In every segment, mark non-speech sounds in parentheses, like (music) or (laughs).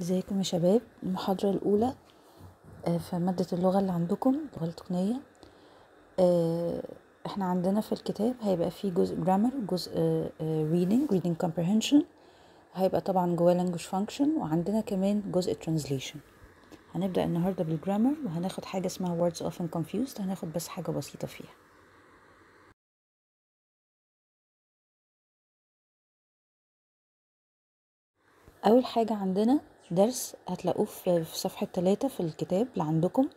ازيكم يا شباب المحاضرة الأولى آه، في مادة اللغة اللي عندكم اللغة التقنية آه، احنا عندنا في الكتاب هيبقى فيه جزء جرامر جزء ريدنج ريدنج كومبريهنشن هيبقى طبعا جواه language فانكشن وعندنا كمان جزء ترانزليشن هنبدأ النهاردة بالجرامر وهناخد حاجة اسمها words often confused هناخد بس حاجة بسيطة فيها أول حاجة عندنا درس هتلاقوه في صفحة ثلاثة في الكتاب اللي عندكم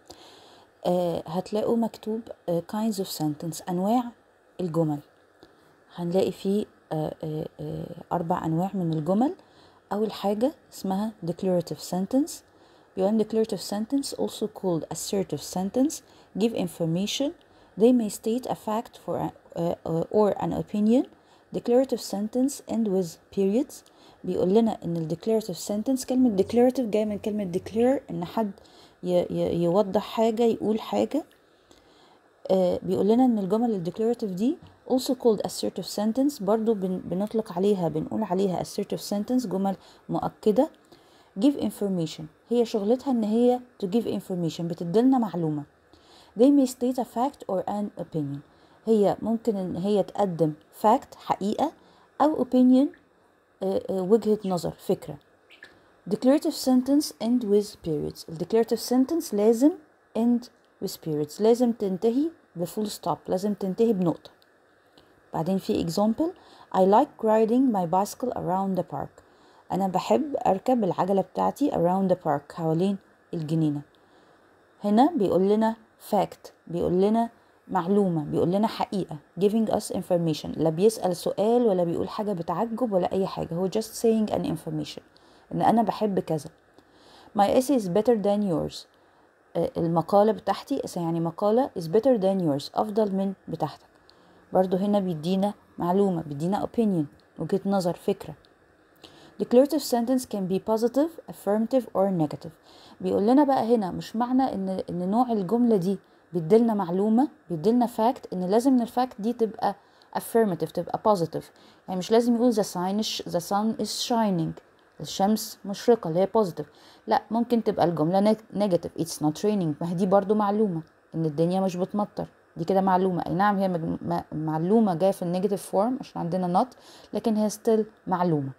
هتلاقوا مكتوب kinds of sentence أنواع الجمل هنلاقي فيه أربع أنواع من الجمل أول حاجة اسمها declarative sentence بيقول declarative sentence also called assertive sentence give information they may state a fact for or an opinion declarative sentence end with periods بيقول لنا ان الديكليراتيف سنتنس كلمه ديكليراتيف جايه من كلمه ديكلير ان حد يوضح حاجه يقول حاجه آه، بيقول لنا ان الجمل الديكليراتيف دي also called assertive sentence برضو بنطلق عليها بنقول عليها assertive sentence جمل مؤكده give information هي شغلتها ان هي to give information بتدلنا معلومه they may state a fact or an opinion هي ممكن ان هي تقدم fact حقيقه او opinion Uh, uh, وجهة نظر فكرة declarative sentence end with periods ال declarative sentence لازم end with periods لازم تنتهي full stop لازم تنتهي بنقطة بعدين في example I like riding my bicycle around the park أنا بحب أركب العجلة بتاعتي around the park حوالين الجنينة هنا بيقول لنا fact بيقول لنا معلومة بيقول لنا حقيقة giving us information لا بيسأل سؤال ولا بيقول حاجة بتعجب ولا أي حاجة هو just saying an information إن أنا بحب كذا my essay is better than yours آه، المقالة بتاعتي يعني مقالة is better than yours أفضل من بتاعتك برضو هنا بيدينا معلومة بيدينا opinion وجهة نظر فكرة Declarative sentence can be positive, affirmative or negative بيقول لنا بقى هنا مش معنى ان ان نوع الجملة دي بيديلنا معلومه بيديلنا فاكت ان لازم ان الفاكت دي تبقى affirmative تبقى positive يعني مش لازم يقول the sun is, the sun is shining الشمس مشرقة اللي هي positive لا ممكن تبقى الجملة negative it's not raining ما هي دي برضو معلومة ان الدنيا مش بتمطر دي كده معلومة اي نعم هي معلومة جاية في النيجاتيف فورم عشان عندنا not لكن هي still معلومة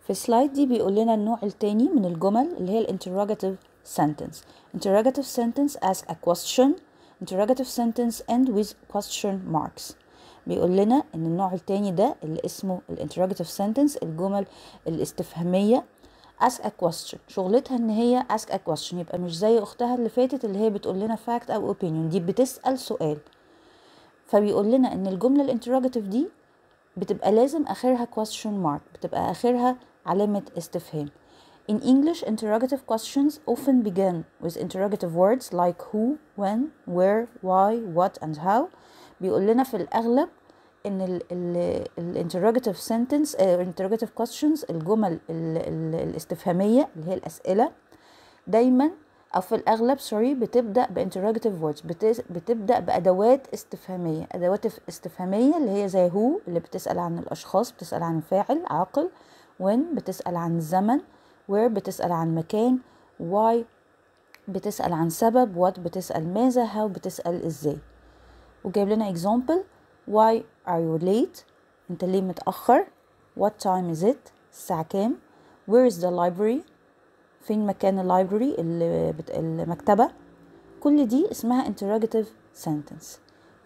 في السلايد دي بيقول لنا النوع التاني من الجمل اللي هي الانتروجاتيف sentence interrogative sentence ask a question interrogative sentence end with question marks بيقول لنا ان النوع التاني ده اللي اسمه interrogative سنتنس الجمل الاستفهاميه ask a question شغلتها ان هي ask a question يبقى مش زي اختها اللي فاتت اللي هي بتقول لنا fact او opinion دي بتسال سؤال فبيقول لنا ان الجمله interrogative دي بتبقى لازم اخرها question mark بتبقى اخرها علامه استفهام In English, interrogative questions often begin with interrogative words like who, when, where, why, what and how بيقول لنا في الأغلب إن ال ال ال interrogative الانتروجاتيف آه، uh, interrogative questions الجمل ال ال الاستفهامية اللي هي الأسئلة دايما أو في الأغلب sorry بتبدأ interrogative words بتبدأ بأدوات استفهامية أدوات استفهامية اللي هي زي who اللي بتسأل عن الأشخاص بتسأل عن فاعل عاقل when بتسأل عن الزمن where بتسأل عن مكان why بتسأل عن سبب what بتسأل ماذا how بتسأل ازاي وجايب لنا example why are you late انت ليه متأخر what time is it الساعة كام where is the library فين مكان library اللي اللايبرري المكتبة كل دي اسمها interrogative sentence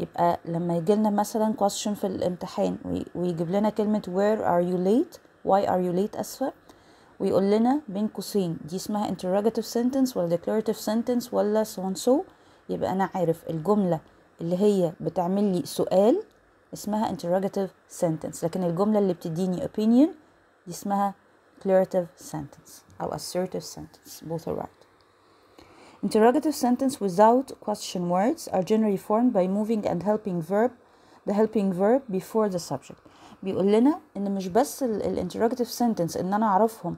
يبقى لما يجي لنا مثلا question في الامتحان ويجيب لنا كلمة where are you late why are you late أسفل ويقول لنا بين قوسين دي اسمها interrogative sentence ولا declarative sentence ولا so and so يبقى أنا عارف الجملة اللي هي بتعمل لي سؤال اسمها interrogative sentence لكن الجملة اللي بتديني opinion دي اسمها declarative sentence أو assertive sentence both are right Interrogative sentence without question words are generally formed by moving and helping verb, the helping verb before the subject. بيقول لنا ان مش بس الانتراكتيف سنتنس ان انا اعرفهم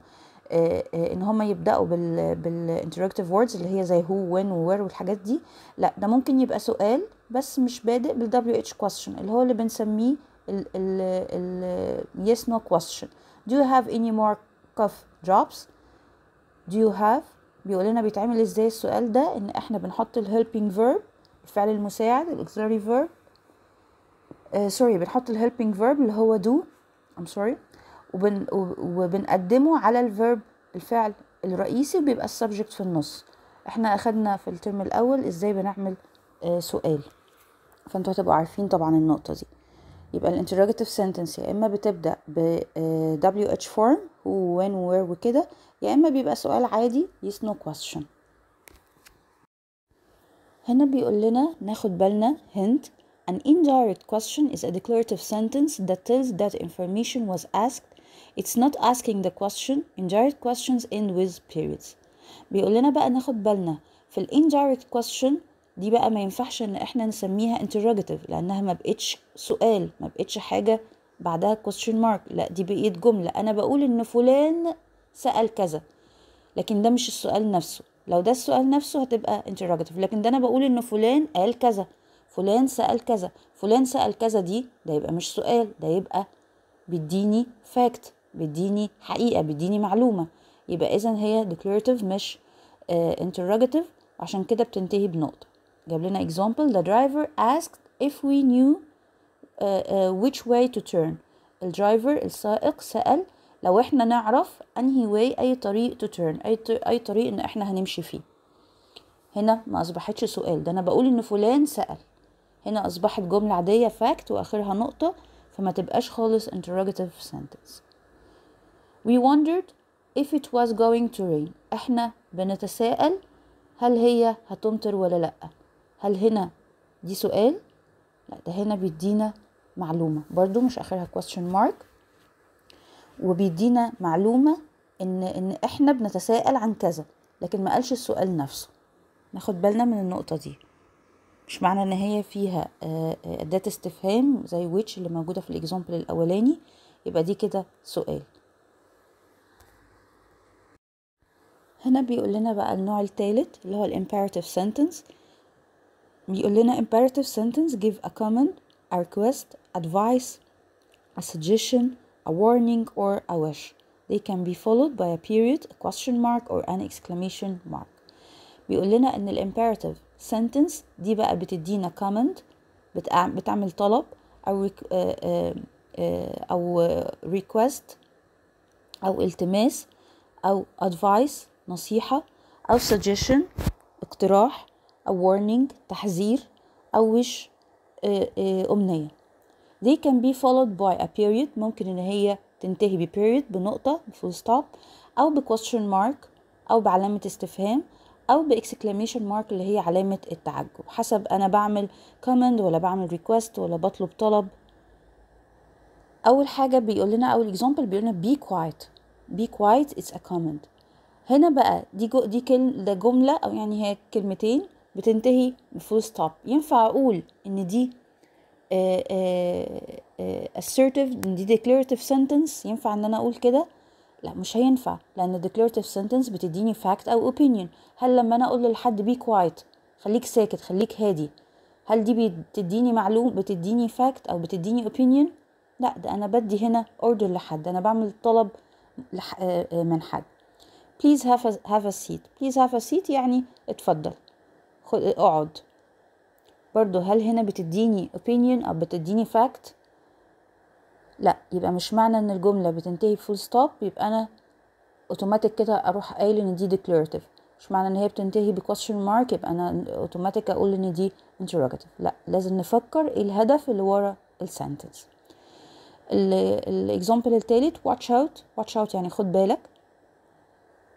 آه، آه، ان هم يبداوا بال بالانتراكتيف ووردز اللي هي زي هو وين وير والحاجات دي لا ده ممكن يبقى سؤال بس مش بادئ بالدبليو اتش كويستشن اللي هو اللي بنسميه ال يس نو yes no question do you have any more دو يو do you have بيقول لنا بيتعمل ازاي السؤال ده ان احنا بنحط ال helping verb الفعل المساعد ال auxiliary verb سوري آه، بنحط الهيلبينج فيرب اللي هو دو ام سوري وبن وبنقدمه على الفيرب الفعل الرئيسي وبيبقى السبجكت في النص احنا اخدنا في الترم الاول ازاي بنعمل آه، سؤال فانتوا هتبقوا عارفين طبعا النقطه دي يبقى الانتروجاتيف سنتنس يا اما بتبدا ب دبليو اتش فورم وين وير وكده يا اما بيبقى سؤال عادي يس نو كويستشن هنا بيقول لنا ناخد بالنا هنت An indirect question is a declarative sentence that tells that information was asked. It's not asking the question. Indirect questions end with periods. بيقول لنا بقى ناخد بالنا في ال indirect question دي بقى ما ينفعش ان احنا نسميها interrogative لانها ما بقتش سؤال ما بقتش حاجة بعدها question mark لا دي بقيت جملة انا بقول ان فلان سأل كذا لكن ده مش السؤال نفسه لو ده السؤال نفسه هتبقى interrogative لكن ده انا بقول ان فلان قال كذا فلان سأل كذا فلان سأل كذا دي ده يبقى مش سؤال ده يبقى بيديني فاكت بيديني حقيقة بيديني معلومة يبقى إذا هي declarative مش uh, interrogative عشان كده بتنتهي بنقطة جاب لنا example the driver asked if we knew uh, uh, which way to turn الدرايفر السائق سأل لو احنا نعرف انهي واي اي طريق to turn اي, اي طريق ان احنا هنمشي فيه هنا ما اصبحتش سؤال ده انا بقول ان فلان سأل هنا أصبحت جملة عادية fact وآخرها نقطة فما تبقاش خالص interrogative sentence we wondered if it was going to rain احنا بنتساءل هل هي هتمطر ولا لأ هل هنا دي سؤال لا ده هنا بيدينا معلومة برضو مش آخرها question mark وبيدينا معلومة إن إن إحنا بنتساءل عن كذا لكن ما قالش السؤال نفسه ناخد بالنا من النقطة دي مش معنى ان هي فيها اداة آه، استفهام زي which اللي موجودة في الاكزامبل الاولاني يبقى دي كده سؤال هنا بيقول لنا بقى النوع الثالث اللي هو الامبيراتيف سنتنس بيقول لنا imperative sentence give a comment, a request, advice, a suggestion, a warning or a wish. They can be followed by a period, a question mark or an exclamation mark. بيقول لنا ان الامبيراتيف sentence دي بقى بتدينا comment بتعمل طلب أو أو request أو التماس أو advice نصيحة أو suggestion اقتراح أو warning تحذير أو wish أمنية they can be followed by a period ممكن إن هي تنتهي ب period بنقطة full stop أو ب question mark أو بعلامة استفهام او باكسكلاميشن مارك اللي هي علامه التعجب حسب انا بعمل كومند ولا بعمل ريكوست ولا بطلب طلب اول حاجه بيقول لنا اول اكزامبل بيقول لنا بي كوايت بي كوايت اتس ا كومند هنا بقى دي جو دي كل ده جمله او يعني هي كلمتين بتنتهي بفول ستوب ينفع اقول ان دي آه، آه، آه، assertive ان دي declarative sentence ينفع ان انا اقول كده لا مش هينفع لان declarative sentence بتديني fact او opinion هل لما انا اقول لحد be quiet خليك ساكت خليك هادي هل دي بتديني معلوم بتديني fact او بتديني opinion لا ده انا بدي هنا order لحد انا بعمل طلب آه، آه، من حد please have a, have a seat please have a seat يعني اتفضل خد اقعد برضو هل هنا بتديني opinion او بتديني fact لا يبقى مش معنى ان الجمله بتنتهي بفول ستوب يبقى انا اوتوماتيك كده اروح قايل ان دي declarative مش معنى ان هي بتنتهي بكويستشن مارك يبقى انا اوتوماتيك اقول ان دي interrogative لا لازم نفكر ايه الهدف اللي ورا السنتنس الاكزامبل التالت واتش اوت واتش اوت يعني خد بالك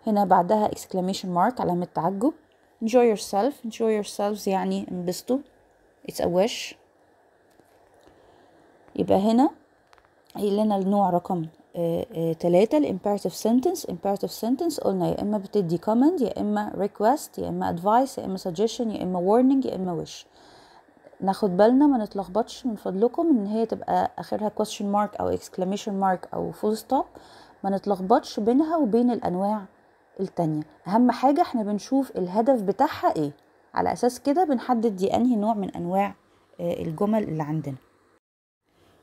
هنا بعدها exclamation مارك علامة تعجب enjoy yourself enjoy yourselves يعني انبسطوا it's a wish يبقى هنا قايل لنا النوع رقم آه، آه، تلاتة ال imperative sentence imperative sentence قلنا يا إما بتدي command يا إما request يا إما advice يا إما suggestion يا إما warning يا إما wish ناخد بالنا ما نتلخبطش من فضلكم ان هي تبقى اخرها question mark او exclamation mark او full stop ما نتلخبطش بينها وبين الانواع التانية اهم حاجة احنا بنشوف الهدف بتاعها ايه على اساس كده بنحدد دي انهي نوع من انواع آه، الجمل اللي عندنا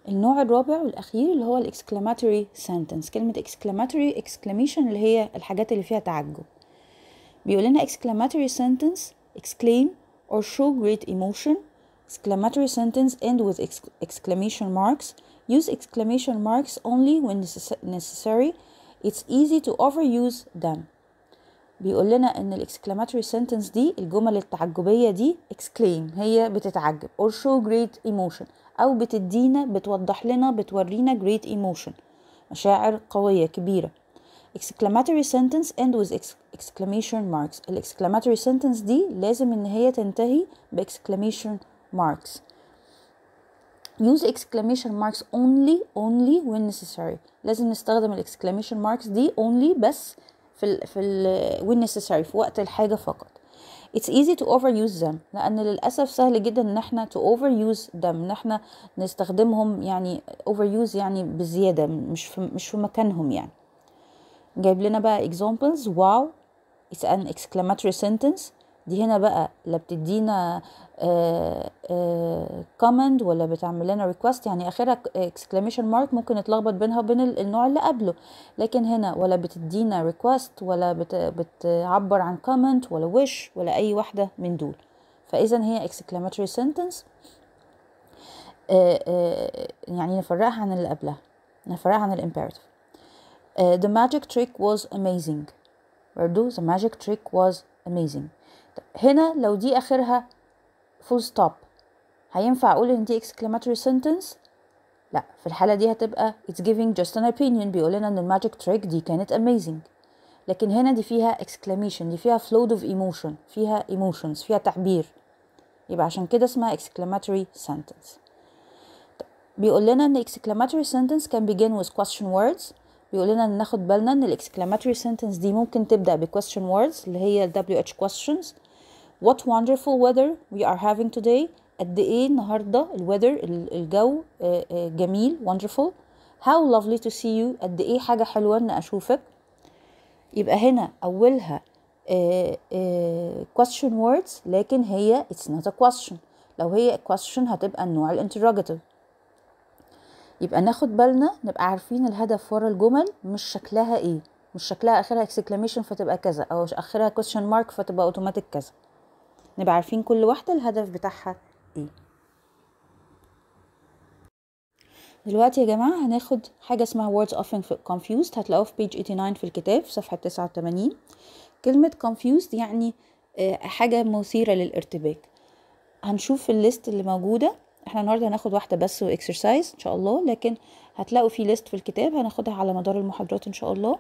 النوع الرابع والأخير اللي هو الاكسكلاماتوري سنتنس كلمة exclamatory exclamation اللي هي الحاجات اللي فيها تعجب بيقول لنا exclamatory sentence exclaim or show great emotion exclamatory sentence end with exclamation marks use exclamation marks only when necessary it's easy to overuse them بيقول لنا ان الاكسكلاماتوري sentence دي الجمل التعجبيه دي exclaim هي بتتعجب or show great emotion أو بتدينا بتوضح لنا بتورينا great emotion مشاعر قوية كبيرة exclamatory sentence end with exclamation marks ال exclamatory sentence دي لازم ان هي تنتهي ب exclamation marks use exclamation marks only only when necessary لازم نستخدم ال exclamation marks دي only بس في ال في ال when necessary في وقت الحاجة فقط it's easy to overuse them لان للاسف سهل جدا ان احنا to overuse them ان احنا نستخدمهم يعني overuse يعني بزياده مش في مش في مكانهم يعني جايب لنا بقى examples wow it's an exclamatory sentence دي هنا بقى لا بتدينا كومند آه، آه، ولا بتعمل لنا ريكوست يعني اخرها اكسكلاميشن مارك آه، ممكن نتلخبط بينها وبين النوع اللي قبله لكن هنا ولا بتدينا ريكوست ولا بت بتعبر عن كومنت ولا وش ولا اي واحده من دول فاذا هي exclamatory سنتنس يعني نفرقها عن اللي قبلها نفرقها عن الامبيرتيف the magic trick was amazing برضو the magic trick was amazing هنا لو دي اخرها فول ستوب هينفع اقول ان دي exclamatory sentence لا في الحالة دي هتبقى it's giving just an opinion بيقولنا ان الماجيك تريك دي كانت amazing لكن هنا دي فيها exclamation دي فيها flow of emotion فيها emotions فيها تعبير يبقى عشان كده اسمها exclamatory sentence بيقول لنا ان exclamatory sentence can begin with question words بيقول لنا ان ناخد بالنا ان الاكسكلاماتوري سنتنس دي ممكن تبدا بquestion words اللي هي ال WH questions what wonderful weather we are having today قد ايه النهارده الويذر الجو آه، آه، جميل wonderful how lovely to see you قد ايه حاجه حلوه ان اشوفك يبقى هنا اولها آه، question words لكن هي it's not a question لو هي question هتبقى النوع الانتروجاتيف يبقى ناخد بالنا نبقى عارفين الهدف ورا الجمل مش شكلها ايه مش شكلها اخرها exclamation فتبقى كذا او اخرها question mark فتبقى اوتوماتيك كذا نبقى عارفين كل واحدة الهدف بتاعها ايه دلوقتي يا جماعة هناخد حاجة اسمها words often confused هتلاقوها في page 89 في الكتاب في صفحة 89 كلمة confused يعني آه، حاجة مثيرة للارتباك هنشوف الليست اللي موجودة احنا النهاردة هناخد واحدة بس واكسرسايز ان شاء الله لكن هتلاقوا في ليست في الكتاب هناخدها على مدار المحاضرات ان شاء الله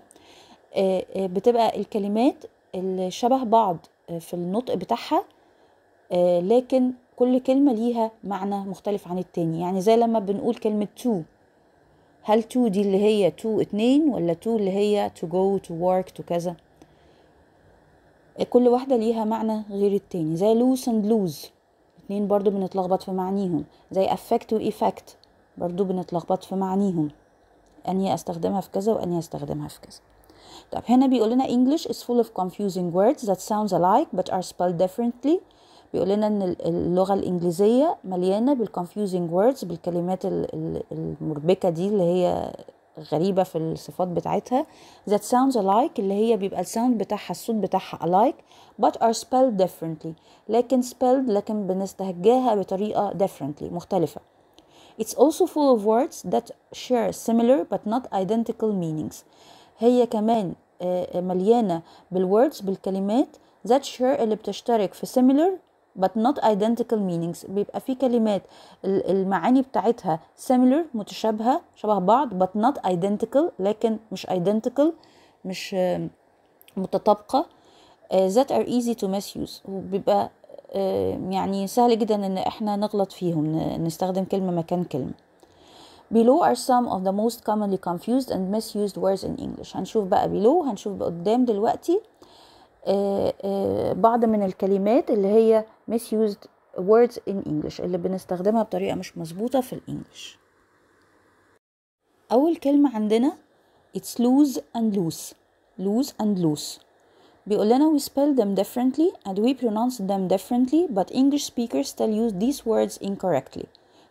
آه، آه، بتبقى الكلمات اللي شبه بعض في النطق بتاعها آه، لكن كل كلمة ليها معنى مختلف عن التاني يعني زي لما بنقول كلمة to هل to دي اللي هي to اتنين ولا to اللي هي to go to work to كذا كل واحدة ليها معنى غير التاني زي lose and lose اتنين برضو بنتلخبط في معانيهم زي affect و effect برضو بنتلخبط في معانيهم أني أستخدمها في كذا وأني أستخدمها في كذا طب هنا بيقول لنا English is full of confusing words that sounds alike but are spelled differently بيقول لنا ان اللغه الانجليزيه مليانه بالكونفيوزنج words بالكلمات المربكه دي اللي هي غريبة في الصفات بتاعتها that sounds alike اللي هي بيبقى الساوند بتاعها الصوت بتاعها alike but are spelled differently لكن spelled لكن بنستهجاها بطريقة differently مختلفة It's also full of words that share similar but not identical meanings هي كمان آه، مليانة بالwords بالكلمات that share اللي بتشترك في similar but not identical meanings بيبقى في كلمات المعاني بتاعتها similar متشابهة شبه بعض but not identical لكن مش identical مش متطابقة that are easy to misuse وبيبقى يعني سهل جدا ان احنا نغلط فيهم نستخدم كلمة مكان كلمة below are some of the most commonly confused and misused words in English هنشوف بقى below هنشوف بقى قدام دلوقتي بعض من الكلمات اللي هي misused words in English اللي بنستخدمها بطريقة مش مظبوطة في الإنجليش أول كلمة عندنا it's lose and loose loose and loose بيقول لنا we spell them differently and we pronounce them differently but English speakers still use these words incorrectly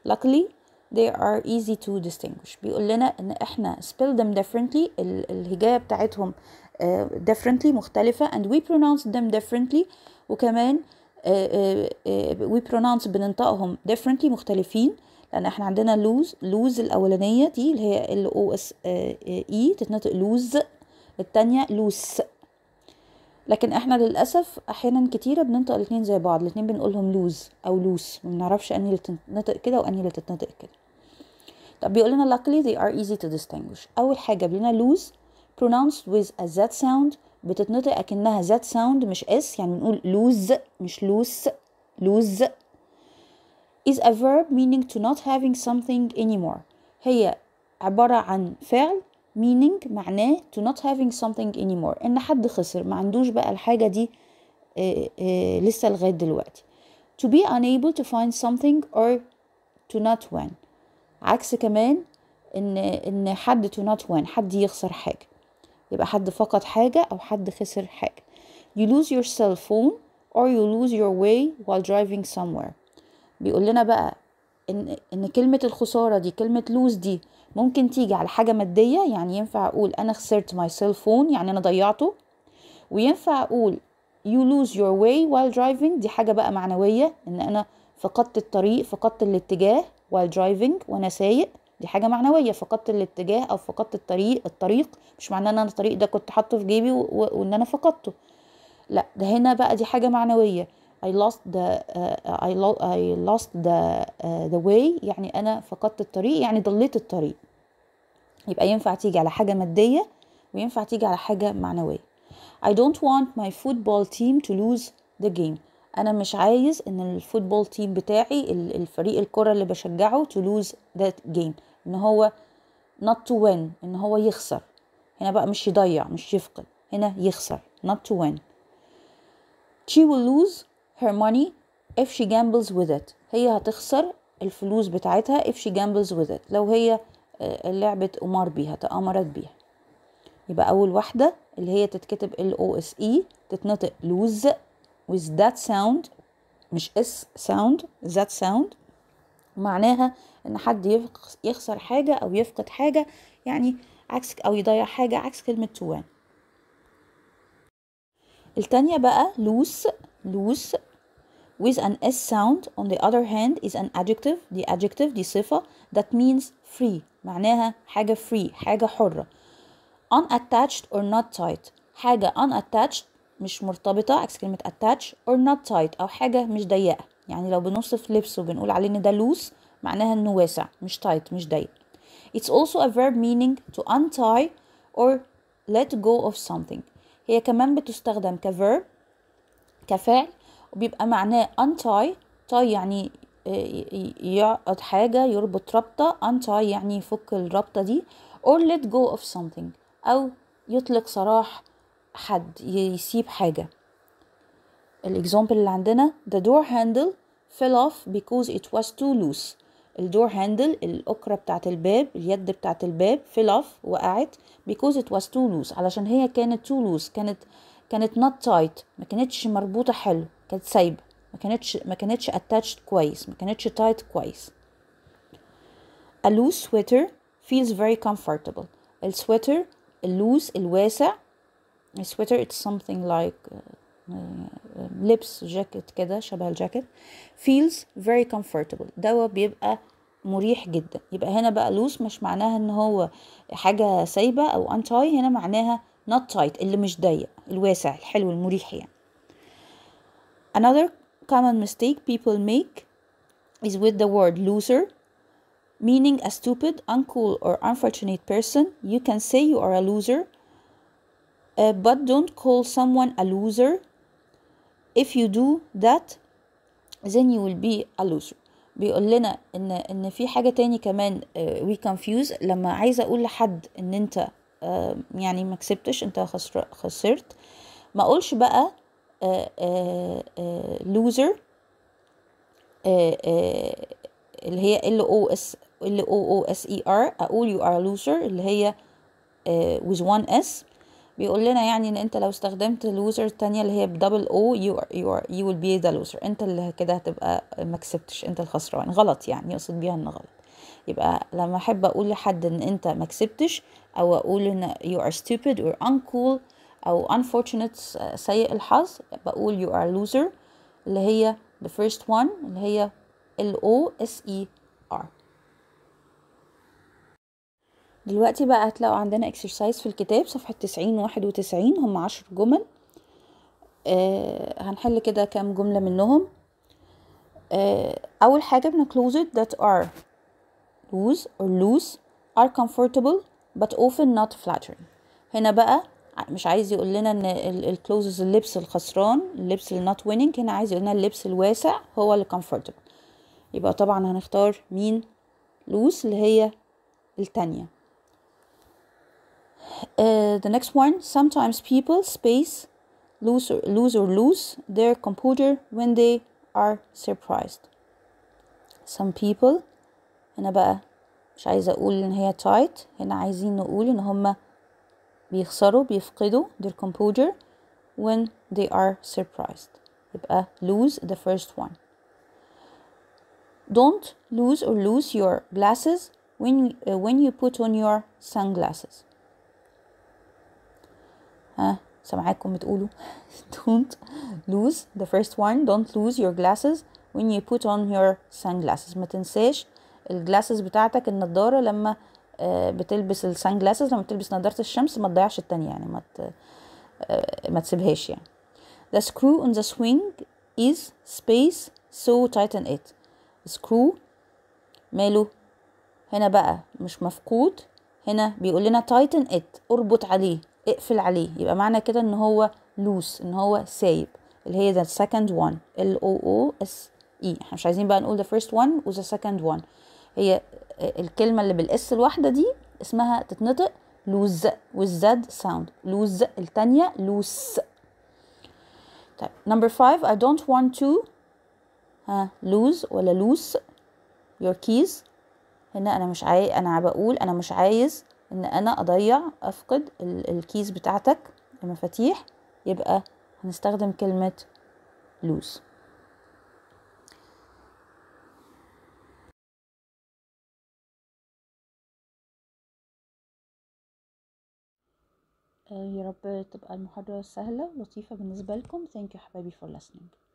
luckily they are easy to distinguish بيقول لنا ان احنا spell them differently الهجاية بتاعتهم آه، differently مختلفة and we pronounce them differently وكمان آه، آه، we pronounce بننطقهم differently مختلفين لأن احنا عندنا lose lose الأولانية دي اللي هي ال O S E تتنطق lose التانية لوس لكن احنا للأسف أحيانا كتيرة بننطق الاتنين زي بعض الاتنين بنقولهم لوز أو لوس بنعرفش أنهي اللي تتنطق كده وأنهي اللي تتنطق كده طب بيقول لنا luckily they are easy to distinguish أول حاجة بيقول لنا lose pronounced with a Z sound بتتنطق أكنها Z sound مش S يعني بنقول lose مش lose lose is a verb meaning to not having something anymore هي عبارة عن فعل meaning معناه to not having something anymore إن حد خسر ما عندوش بقى الحاجة دي إيه إيه لسه لغاية دلوقتي to be unable to find something or to not win عكس كمان ان ان حد to not win حد يخسر حاجه يبقى حد فقد حاجة أو حد خسر حاجة you lose your cell phone or you lose your way while driving somewhere بيقول لنا بقى إن, إن كلمة الخسارة دي كلمة lose دي ممكن تيجي على حاجة مادية يعني ينفع أقول أنا خسرت my cell phone يعني أنا ضيعته وينفع أقول you lose your way while driving دي حاجة بقى معنوية إن أنا فقدت الطريق فقدت الاتجاه while driving وأنا سايق دي حاجه معنويه فقدت الاتجاه او فقدت الطريق الطريق مش معناه ان انا الطريق ده كنت حاطه في جيبي وان انا فقدته لا ده هنا بقى دي حاجه معنويه I lost the uh, I, lo I lost the uh, the way يعني انا فقدت الطريق يعني ضليت الطريق يبقى ينفع تيجي على حاجه ماديه وينفع تيجي على حاجه معنويه I don't want my football team to lose the game انا مش عايز ان الفوتبول تيم بتاعي الفريق الكره اللي بشجعه to lose that game ان هو not to win ان هو يخسر هنا بقى مش يضيع مش يفقد هنا يخسر not to win she will lose her money if she gambles with it هي هتخسر الفلوس بتاعتها if she gambles with it لو هي آه، لعبة قمار بيها تأمرت بيها يبقى أول واحدة اللي هي تتكتب ال O S E تتنطق lose with that sound مش S sound that sound معناها ان حد يخسر حاجة او يفقد حاجة يعني عكس او يضيع حاجة عكس كلمة توان التانية بقى لوس لوس with an s sound on the other hand is an adjective the adjective دي صفة that means free معناها حاجة free حاجة حرة unattached or not tight حاجة unattached مش مرتبطة عكس كلمة attach or not tight أو حاجة مش ضيقة يعني لو بنوصف لبس وبنقول عليه ان ده لوس معناها انه واسع مش تايت مش ضيق It's also a verb meaning to untie or let go of something هي كمان بتستخدم كverb كفعل وبيبقى معناه untie tie يعني آه، يعقد حاجة يربط ربطة untie يعني يفك الربطة دي or let go of something أو يطلق سراح حد يسيب حاجة الإكزامبل اللي عندنا the door handle fell off because it was too loose الدور هاندل الأكرة بتاعة الباب اليد بتاعة الباب fell off وقعت because it was too loose علشان هي كانت too loose كانت كانت not tight ما كانتش مربوطة حلو كانت سايبة ما كانتش ما كانتش attached كويس ما كانتش tight كويس a loose sweater feels very comfortable السويتر اللوز الواسع السويتر it's something like لبس جاكيت كده شبه الجاكيت feels very comfortable دوت بيبقى مريح جدا يبقى هنا بقى لوس مش معناها ان هو حاجه سايبه او انتاي هنا معناها not tight اللي مش ضيق الواسع الحلو المريح يعني another common mistake people make is with the word loser meaning a stupid uncool or unfortunate person you can say you are a loser uh, but don't call someone a loser if you do that then you will be a loser بيقول لنا ان ان في حاجه تاني كمان وي آه، uh, confuse لما عايزه اقول لحد ان انت uh, يعني ما كسبتش انت خسر خسرت ما اقولش بقى uh, loser اللي هي ال او اس ال او او اس اي ار اقول you are a loser اللي هي with one s بيقول لنا يعني ان انت لو استخدمت الوزر التانية اللي هي بدبل او يو ار يو ار يو ويل بي ذا لوزر انت اللي كده هتبقى ما كسبتش انت الخسران غلط يعني يقصد بيها ان غلط يبقى لما احب اقول لحد ان انت ما كسبتش او اقول ان ار are stupid or uncool او unfortunate سيء الحظ بقول يو ار لوزر اللي هي the first one اللي هي ال او اس اي دلوقتي بقى هتلاقوا عندنا اكسرسايز في الكتاب صفحة تسعين واحد وتسعين هم عشر جمل آه هنحل كده كام جملة منهم آه أول حاجة بنا closets that are loose or loose are comfortable but often not flattering هنا بقى مش عايز يقول لنا ان الكلوزز اللبس الخسران اللبس النوت ويننج هنا عايز يقول لنا اللبس الواسع هو اللي comfortable يبقى طبعا هنختار مين لوس اللي هي التانية Uh, the next one sometimes people space lose or, lose or lose their computer when they are surprised some people هنا بقى مش عايزة أقول إن هي tight هنا عايزين نقول إن هما بيخسروا بيفقدوا their computer when they are surprised يبقى lose the first one don't lose or lose your glasses when uh, when you put on your sunglasses ها سامعاكم بتقولوا (laughs) don't lose the first one don't lose your glasses when you put on your sunglasses ما تنساش الجلاسز بتاعتك النضاره لما آه، بتلبس السان جلاسز لما بتلبس نضاره الشمس ما تضيعش التانية يعني ما ت... آه، ما تسيبهاش يعني the screw on the swing is space so tighten it screw ماله هنا بقى مش مفقود هنا بيقول لنا tighten it اربط عليه اقفل عليه يبقى معنى كده ان هو لوس ان هو سايب اللي هي the second one ال او او اس اي احنا مش عايزين بقى نقول the first one و the second one هي الكلمة اللي بالاس الواحدة دي اسمها تتنطق لوز والزد ساوند لوز التانية لوس طيب number five I don't want to ها لوز ولا لوس your keys هنا انا مش عايز انا بقول انا مش عايز ان انا اضيع افقد الكيس بتاعتك المفاتيح يبقى هنستخدم كلمة لوز آه، يا رب تبقى المحاضرة سهلة ولطيفة بالنسبة لكم thank you حبايبي for listening